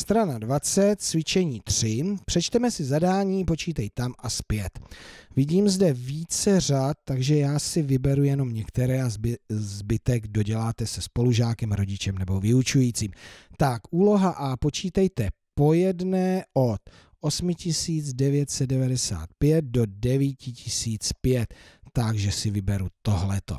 Strana 20, cvičení 3. Přečteme si zadání, počítej tam a zpět. Vidím zde více řad, takže já si vyberu jenom některé a zby, zbytek doděláte se spolužákem, rodičem nebo vyučujícím. Tak, úloha A, počítejte po jedné od 8995 do 9005, takže si vyberu tohleto.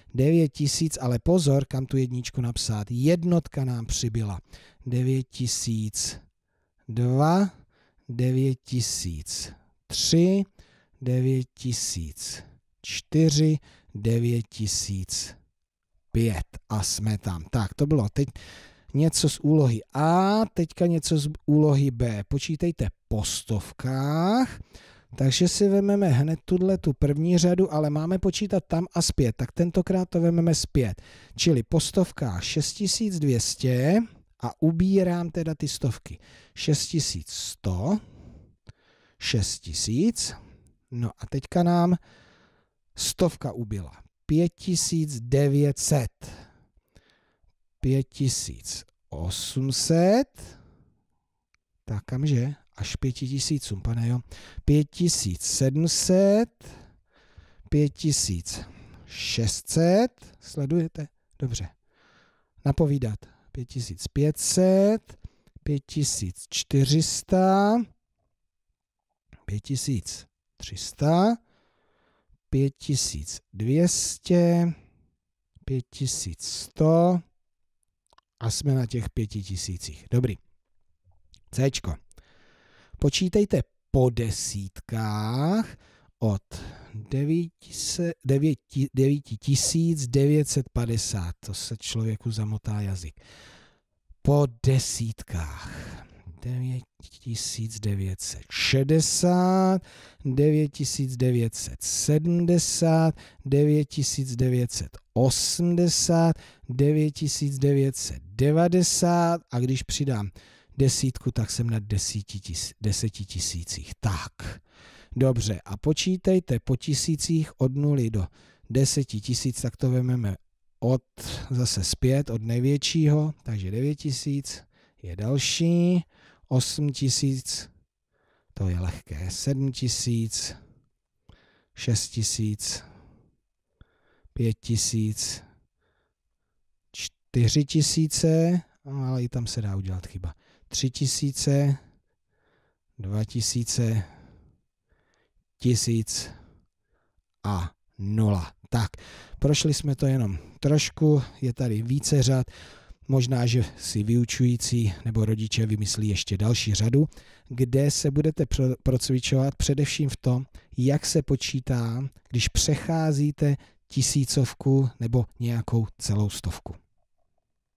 9 tisíc, ale pozor, kam tu jedničku napsat. Jednotka nám přibyla. 9 tisíc 2, 9 tisíc 3, 9 tisíc 4, 9 tisíc 5 a jsme tam. Tak, to bylo teď něco z úlohy A, teďka něco z úlohy B. Počítejte po stovkách. Takže si vezmeme hned tuhle tu první řadu, ale máme počítat tam a zpět, tak tentokrát to vezmeme zpět. Čili po stovkách 6200 a ubírám teda ty stovky. 6100, 6000, no a teďka nám stovka ubila. 5900, 5800, tak kamže? až pěti tisícům, pane, jo. Pět tisíc sedmset, pět tisíc šestset, sledujete? Dobře. Napovídat. Pět tisíc pětset, pět tisíc čtyřista, pět tisíc třista, pět tisíc dvěstě, pět tisíc sto a jsme na těch pěti tisících. Dobrý. Cčko počítejte po desítkách od 9950, to se člověku zamotá jazyk, po desítkách. 9960, 9970, 9980, 9990 a když přidám desítku, tak jsem na desíti tis, deseti tisících. Tak, dobře. A počítejte po tisících od nuly do deseti tisíc, tak to vememe od, zase zpět, od největšího, takže devět tisíc je další, osm tisíc, to je lehké, sedm tisíc, šest tisíc, pět tisíc, čtyři tisíce, No, ale i tam se dá udělat chyba. 3000, 2000, 1000 a 0. Tak, prošli jsme to jenom trošku, je tady více řad, možná, že si vyučující nebo rodiče vymyslí ještě další řadu, kde se budete procvičovat především v tom, jak se počítá, když přecházíte tisícovku nebo nějakou celou stovku.